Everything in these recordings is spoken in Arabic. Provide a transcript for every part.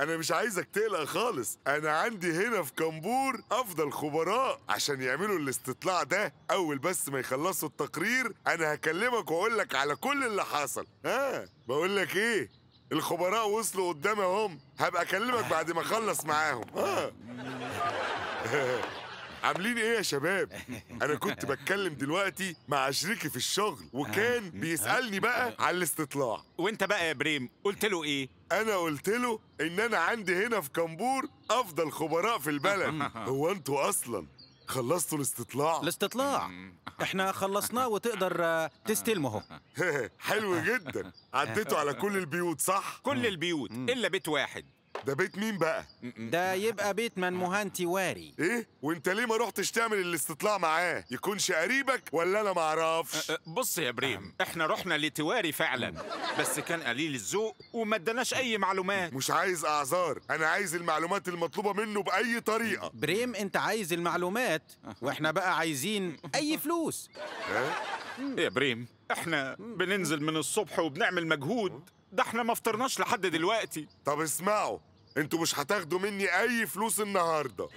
انا مش عايزك تقلق خالص انا عندي هنا في كمبور افضل خبراء عشان يعملوا الاستطلاع ده اول بس ما يخلصوا التقرير انا هكلمك واقولك على كل اللي حصل ها بقولك ايه الخبراء وصلوا قدامي اهم هبقى اكلمك بعد ما اخلص معاهم ها عاملين ايه يا شباب انا كنت بتكلم دلوقتي مع شريكي في الشغل وكان آه. بيسالني بقى آه. على الاستطلاع وانت بقى يا بريم قلت له ايه انا قلت له ان انا عندي هنا في كامبور افضل خبراء في البلد هو انتوا اصلا خلصتوا الاستطلاع الاستطلاع احنا خلصناه وتقدر آه، تستلمه اهو حلو جدا عديتوا على كل البيوت صح كل البيوت الا بيت واحد ده بيت مين بقى؟ ده يبقى بيت منموهان تيواري ايه؟ وانت ليه ما رحتش تعمل الاستطلاع معاه؟ يكونش قريبك ولا انا معرفش؟ أه، أه، بص يا بريم احنا رحنا لتواري فعلا بس كان قليل الذوق وما اداناش اي معلومات مش عايز اعذار انا عايز المعلومات المطلوبه منه باي طريقه بريم انت عايز المعلومات واحنا بقى عايزين اي فلوس إيه؟ يا بريم احنا بننزل من الصبح وبنعمل مجهود ده احنا ما فطرناش لحد دلوقتي طب اسمعوا انتوا مش هتاخدوا مني اي فلوس النهارده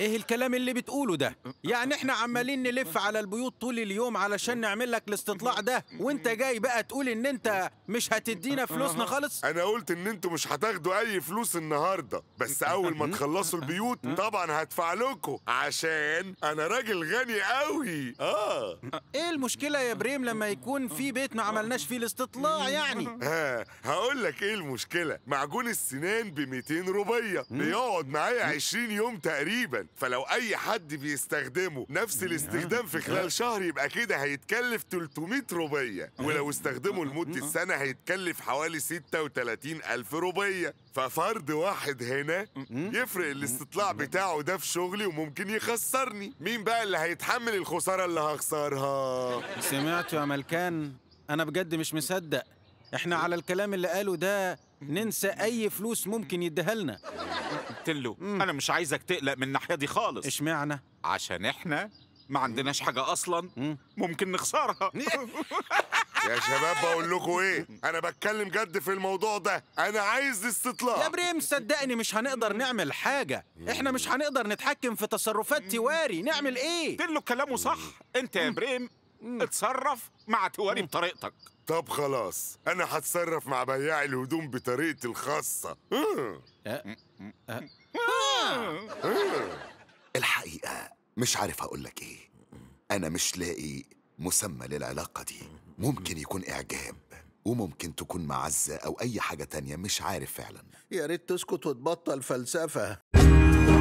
ايه الكلام اللي بتقوله ده يعني احنا عمالين نلف على البيوت طول اليوم علشان نعمل لك الاستطلاع ده وانت جاي بقى تقول ان انت مش هتدينا فلوسنا خالص انا قلت ان انتوا مش هتاخدوا اي فلوس النهارده بس اول ما تخلصوا البيوت طبعا هدفع لكم عشان انا راجل غني قوي اه ايه المشكله يا بريم لما يكون في بيت ما عملناش فيه الاستطلاع يعني ها هقول لك ايه المشكله معجون السنان ب 200 ربيه بيقعد معايا 20 يوم تقريبا فلو اي حد بيستخدمه نفس الاستخدام في خلال شهر يبقى كده هيتكلف 300 روبية ولو استخدمه لمدة سنة هيتكلف حوالي 36 ألف روبية ففرد واحد هنا يفرق الاستطلاع بتاعه ده في شغلي وممكن يخسرني مين بقى اللي هيتحمل الخسارة اللي هخسرها سمعت يا ملكان أنا بجد مش مصدق احنا على الكلام اللي قاله ده ننسى اي فلوس ممكن يديها لنا قلت له انا مش عايزك تقلق من الناحيه دي خالص اشمعنى عشان احنا ما عندناش حاجه اصلا ممكن نخسرها يا شباب بقول لكم ايه انا بتكلم جد في الموضوع ده انا عايز استطلاع يا بريم صدقني مش هنقدر نعمل حاجه احنا مش هنقدر نتحكم في تصرفات تواري نعمل ايه قلت له كلامه صح انت يا بريم اتصرف مع تواري بطريقتك طب خلاص أنا هتصرف مع بياع الهدوم بطريقتي الخاصة الحقيقة مش عارف اقول لك إيه أنا مش لاقي مسمى للعلاقة دي ممكن يكون إعجاب وممكن تكون معزة أو أي حاجة تانية مش عارف فعلا يا ريت تسكت وتبطل فلسفة